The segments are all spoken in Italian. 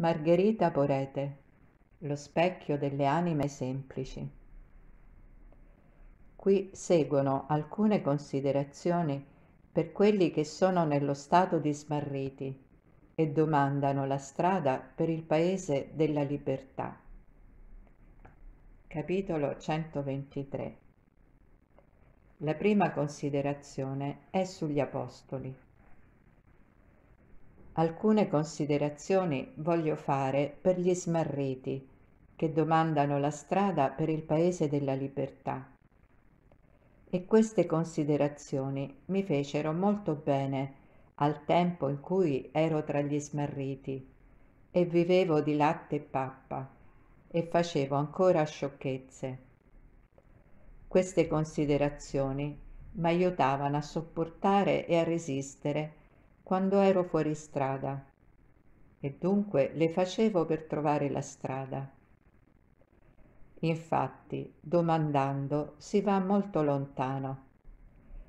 Margherita Porete Lo specchio delle anime semplici Qui seguono alcune considerazioni per quelli che sono nello stato di smarriti e domandano la strada per il paese della libertà. Capitolo 123 La prima considerazione è sugli Apostoli. Alcune considerazioni voglio fare per gli smarriti che domandano la strada per il paese della libertà. E queste considerazioni mi fecero molto bene al tempo in cui ero tra gli smarriti e vivevo di latte e pappa e facevo ancora sciocchezze. Queste considerazioni mi aiutavano a sopportare e a resistere quando ero fuori strada e dunque le facevo per trovare la strada. Infatti, domandando si va molto lontano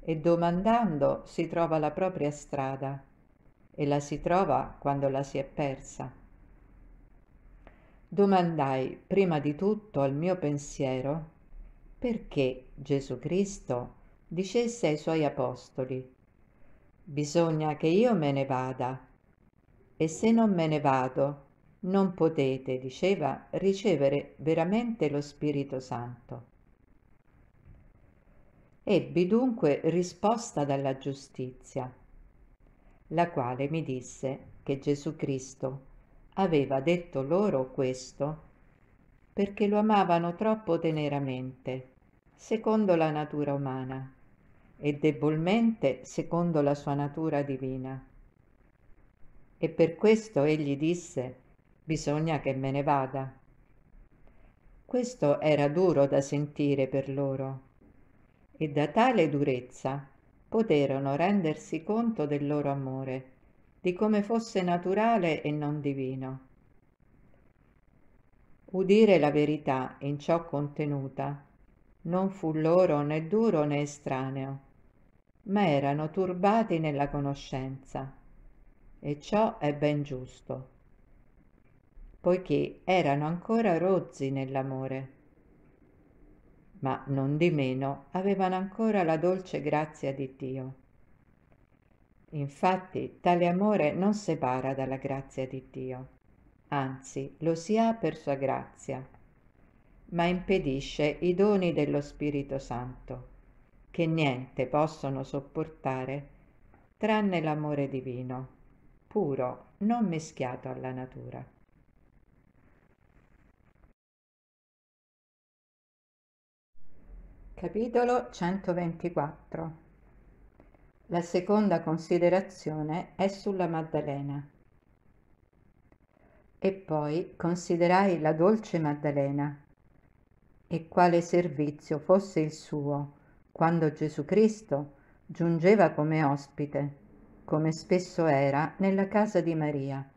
e domandando si trova la propria strada e la si trova quando la si è persa. Domandai prima di tutto al mio pensiero perché Gesù Cristo dicesse ai suoi apostoli bisogna che io me ne vada. E se non me ne vado, non potete, diceva, ricevere veramente lo Spirito Santo. Ebbi dunque risposta dalla giustizia, la quale mi disse che Gesù Cristo aveva detto loro questo perché lo amavano troppo teneramente, secondo la natura umana, e debolmente secondo la sua natura divina. E per questo egli disse, bisogna che me ne vada. Questo era duro da sentire per loro, e da tale durezza poterono rendersi conto del loro amore, di come fosse naturale e non divino. Udire la verità in ciò contenuta non fu loro né duro né estraneo, ma erano turbati nella conoscenza. E ciò è ben giusto, poiché erano ancora rozzi nell'amore. Ma non di meno avevano ancora la dolce grazia di Dio. Infatti tale amore non separa dalla grazia di Dio, anzi lo si ha per sua grazia, ma impedisce i doni dello Spirito Santo che niente possono sopportare tranne l'amore divino, puro, non meschiato alla natura. Capitolo 124 La seconda considerazione è sulla Maddalena. E poi considerai la dolce Maddalena e quale servizio fosse il suo quando Gesù Cristo giungeva come ospite, come spesso era, nella casa di Maria,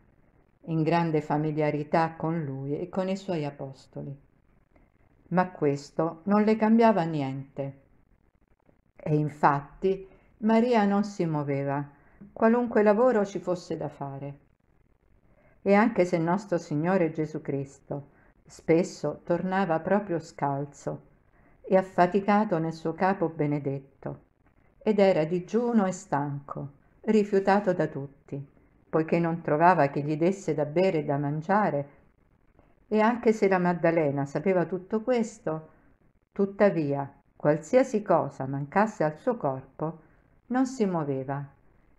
in grande familiarità con lui e con i suoi apostoli. Ma questo non le cambiava niente. E infatti Maria non si muoveva, qualunque lavoro ci fosse da fare. E anche se nostro Signore Gesù Cristo spesso tornava proprio scalzo, e affaticato nel suo capo benedetto, ed era digiuno e stanco, rifiutato da tutti, poiché non trovava che gli desse da bere e da mangiare, e anche se la Maddalena sapeva tutto questo, tuttavia qualsiasi cosa mancasse al suo corpo, non si muoveva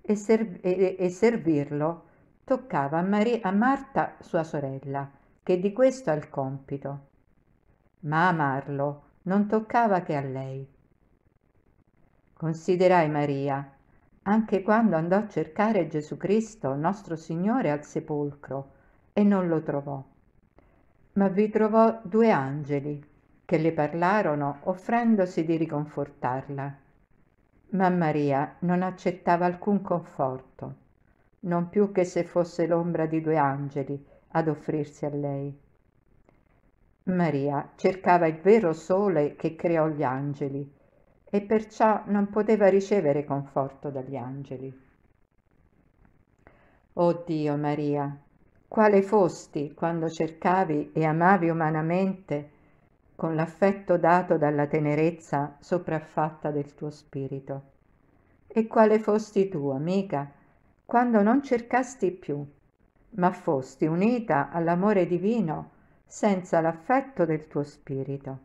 e, serv- e-, e servirlo toccava a, Maria, a, Marta, sua sorella, che di questo ha il compito. Ma amarlo non toccava che a lei. Considerai Maria, anche quando andò a cercare Gesù Cristo, nostro Signore, al sepolcro e non lo trovò. Ma vi trovò due angeli che le parlarono offrendosi di riconfortarla. Ma Maria non accettava alcun conforto, non più che se fosse l'ombra di due angeli ad offrirsi a lei. Maria cercava il vero sole che creò gli angeli e perciò non poteva ricevere conforto dagli angeli. Oh Dio Maria, quale fosti quando cercavi e amavi umanamente con l'affetto dato dalla tenerezza sopraffatta del tuo spirito. E quale fosti tu, amica, quando non cercasti più, ma fosti unita all'amore divino senza l'affetto del tuo spirito.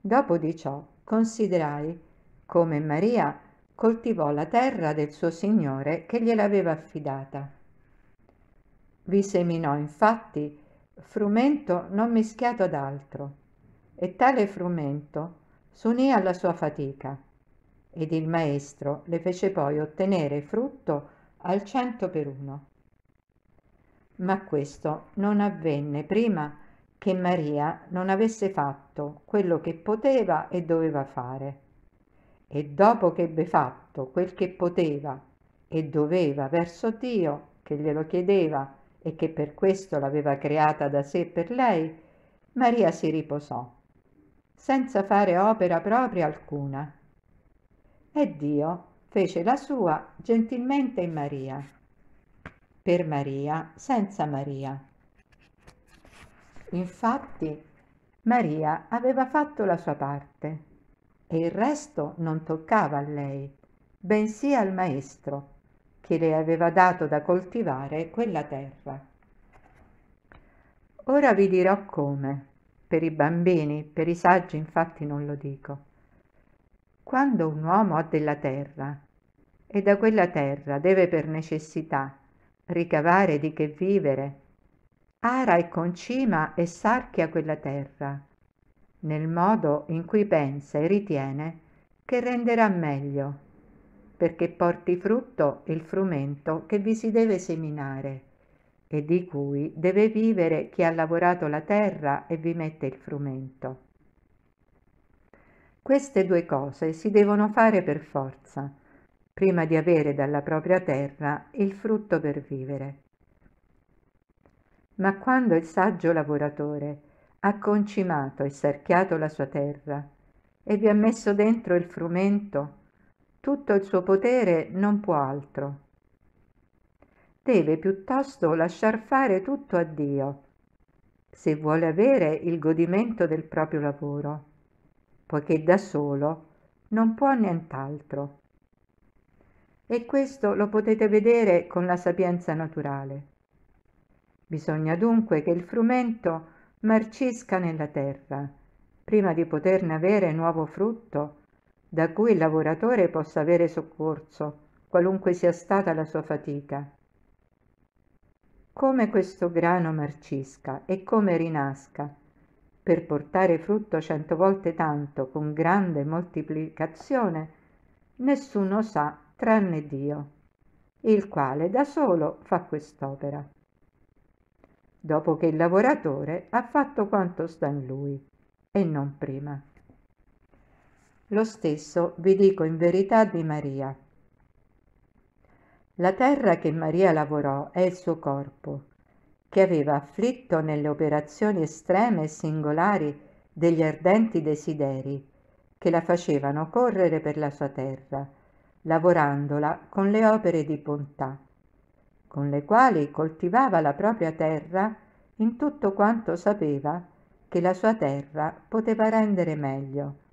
Dopo di ciò considerai come Maria coltivò la terra del suo Signore che gliel'aveva affidata. Vi seminò infatti frumento non mischiato ad altro, e tale frumento s'unì alla sua fatica, ed il Maestro le fece poi ottenere frutto al cento per uno ma questo non avvenne prima che Maria non avesse fatto quello che poteva e doveva fare. E dopo che ebbe fatto quel che poteva e doveva verso Dio, che glielo chiedeva e che per questo l'aveva creata da sé per lei, Maria si riposò, senza fare opera propria alcuna. E Dio fece la sua gentilmente in Maria per Maria senza Maria. Infatti Maria aveva fatto la sua parte e il resto non toccava a lei, bensì al Maestro che le aveva dato da coltivare quella terra. Ora vi dirò come, per i bambini, per i saggi infatti non lo dico. Quando un uomo ha della terra e da quella terra deve per necessità ricavare di che vivere. Ara e concima e sarchia quella terra, nel modo in cui pensa e ritiene che renderà meglio, perché porti frutto il frumento che vi si deve seminare e di cui deve vivere chi ha lavorato la terra e vi mette il frumento. Queste due cose si devono fare per forza prima di avere dalla propria terra il frutto per vivere. Ma quando il saggio lavoratore ha concimato e sarchiato la sua terra e vi ha messo dentro il frumento, tutto il suo potere non può altro. Deve piuttosto lasciar fare tutto a Dio, se vuole avere il godimento del proprio lavoro, poiché da solo non può nient'altro e questo lo potete vedere con la sapienza naturale. Bisogna dunque che il frumento marcisca nella terra, prima di poterne avere nuovo frutto, da cui il lavoratore possa avere soccorso, qualunque sia stata la sua fatica. Come questo grano marcisca e come rinasca, per portare frutto cento volte tanto con grande moltiplicazione, nessuno sa tranne Dio, il quale da solo fa quest'opera, dopo che il lavoratore ha fatto quanto sta in lui e non prima. Lo stesso vi dico in verità di Maria. La terra che Maria lavorò è il suo corpo, che aveva afflitto nelle operazioni estreme e singolari degli ardenti desideri che la facevano correre per la sua terra lavorandola con le opere di bontà, con le quali coltivava la propria terra in tutto quanto sapeva che la sua terra poteva rendere meglio,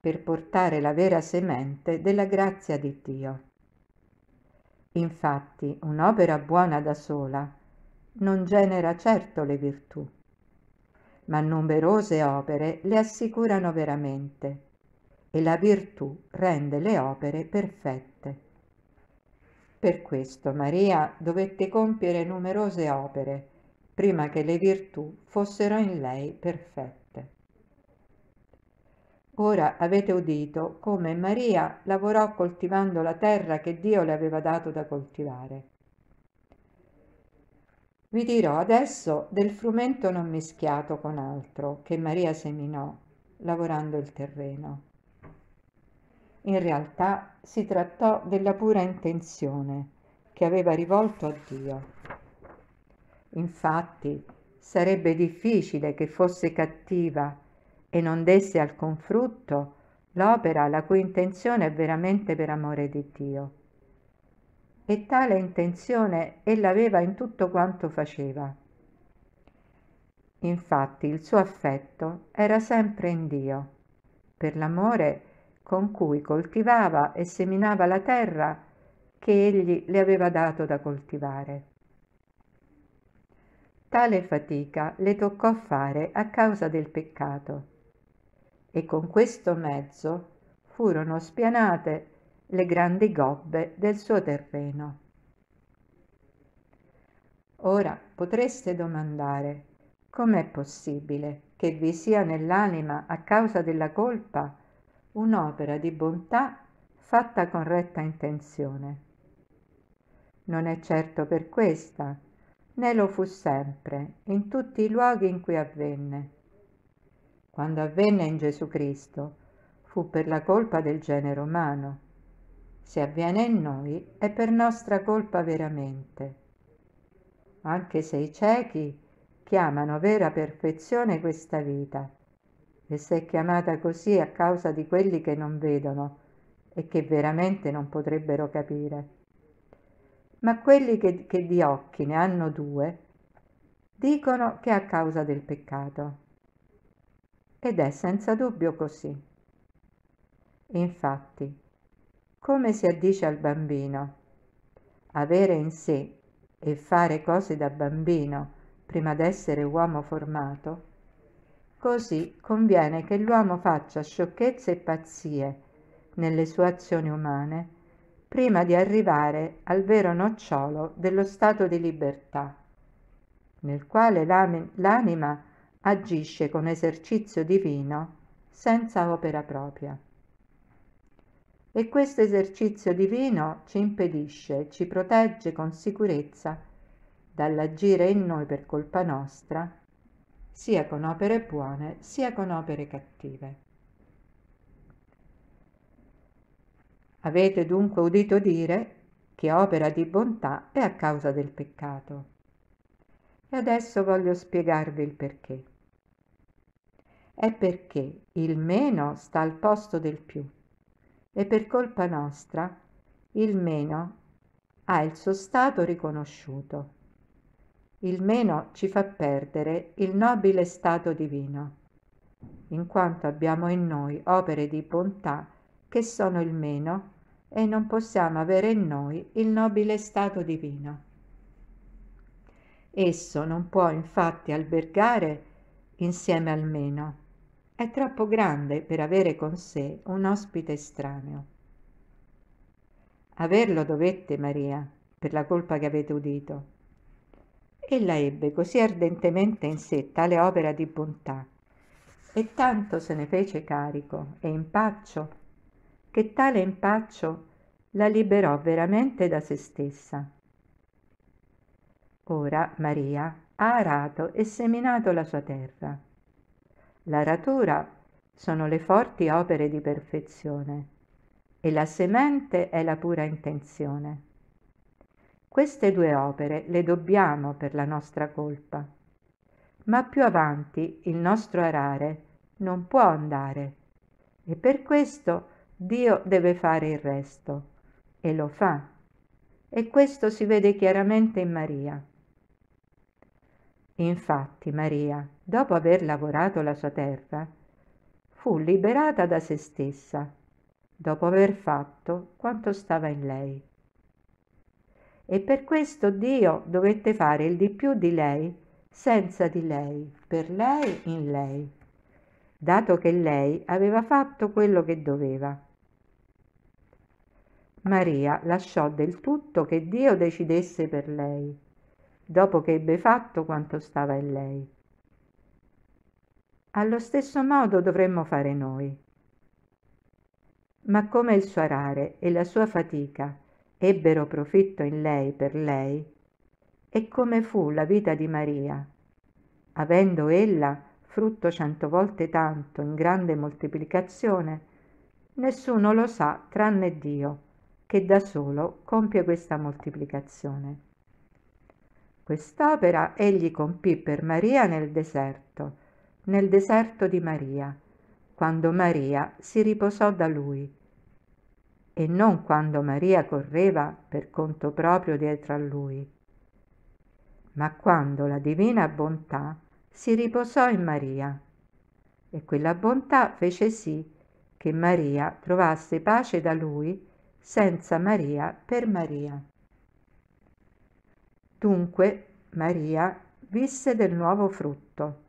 per portare la vera semente della grazia di Dio. Infatti un'opera buona da sola non genera certo le virtù, ma numerose opere le assicurano veramente e la virtù rende le opere perfette. Per questo Maria dovette compiere numerose opere prima che le virtù fossero in lei perfette. Ora avete udito come Maria lavorò coltivando la terra che Dio le aveva dato da coltivare. Vi dirò adesso del frumento non mischiato con altro che Maria seminò lavorando il terreno. In realtà si trattò della pura intenzione che aveva rivolto a Dio. Infatti sarebbe difficile che fosse cattiva e non desse alcun frutto l'opera la cui intenzione è veramente per amore di Dio. E tale intenzione ella aveva in tutto quanto faceva. Infatti il suo affetto era sempre in Dio, per l'amore con cui coltivava e seminava la terra che egli le aveva dato da coltivare. Tale fatica le toccò fare a causa del peccato e con questo mezzo furono spianate le grandi gobbe del suo terreno. Ora potreste domandare com'è possibile che vi sia nell'anima a causa della colpa un'opera di bontà fatta con retta intenzione. Non è certo per questa, né lo fu sempre, in tutti i luoghi in cui avvenne. Quando avvenne in Gesù Cristo, fu per la colpa del genere umano. Se avviene in noi, è per nostra colpa veramente. Anche se i ciechi chiamano vera perfezione questa vita, e se è chiamata così a causa di quelli che non vedono e che veramente non potrebbero capire. Ma quelli che, che di occhi ne hanno due dicono che è a causa del peccato. Ed è senza dubbio così. Infatti, come si addice al bambino, avere in sé e fare cose da bambino prima d'essere uomo formato Così conviene che l'uomo faccia sciocchezze e pazzie nelle sue azioni umane prima di arrivare al vero nocciolo dello stato di libertà, nel quale l'anima agisce con esercizio divino senza opera propria. E questo esercizio divino ci impedisce, ci protegge con sicurezza dall'agire in noi per colpa nostra sia con opere buone sia con opere cattive. Avete dunque udito dire che opera di bontà è a causa del peccato. E adesso voglio spiegarvi il perché. È perché il meno sta al posto del più e per colpa nostra il meno ha il suo stato riconosciuto il meno ci fa perdere il nobile stato divino, in quanto abbiamo in noi opere di bontà che sono il meno e non possiamo avere in noi il nobile stato divino. Esso non può infatti albergare insieme al meno, è troppo grande per avere con sé un ospite estraneo. Averlo dovette Maria, per la colpa che avete udito, ella ebbe così ardentemente in sé tale opera di bontà e tanto se ne fece carico e impaccio che tale impaccio la liberò veramente da se stessa. Ora Maria ha arato e seminato la sua terra. L'aratura sono le forti opere di perfezione e la semente è la pura intenzione. Queste due opere le dobbiamo per la nostra colpa. Ma più avanti il nostro arare non può andare e per questo Dio deve fare il resto e lo fa. E questo si vede chiaramente in Maria. Infatti Maria, dopo aver lavorato la sua terra, fu liberata da se stessa, dopo aver fatto quanto stava in lei e per questo Dio dovette fare il di più di lei, senza di lei, per lei, in lei, dato che lei aveva fatto quello che doveva. Maria lasciò del tutto che Dio decidesse per lei, dopo che ebbe fatto quanto stava in lei. Allo stesso modo dovremmo fare noi. Ma come il suo arare e la sua fatica, ebbero profitto in lei per lei, e come fu la vita di Maria, avendo ella frutto cento volte tanto in grande moltiplicazione, nessuno lo sa tranne Dio, che da solo compie questa moltiplicazione. Quest'opera egli compì per Maria nel deserto, nel deserto di Maria, quando Maria si riposò da lui e non quando Maria correva per conto proprio dietro a lui, ma quando la divina bontà si riposò in Maria e quella bontà fece sì che Maria trovasse pace da lui senza Maria per Maria. Dunque Maria visse del nuovo frutto,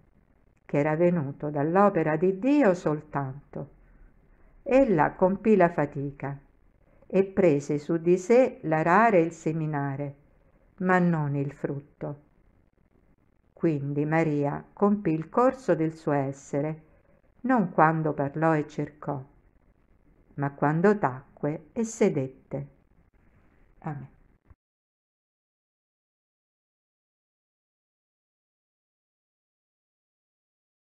che era venuto dall'opera di Dio soltanto. Ella compì la fatica e prese su di sé l'arare e il seminare, ma non il frutto. Quindi Maria compì il corso del suo essere, non quando parlò e cercò, ma quando tacque e sedette. Amen.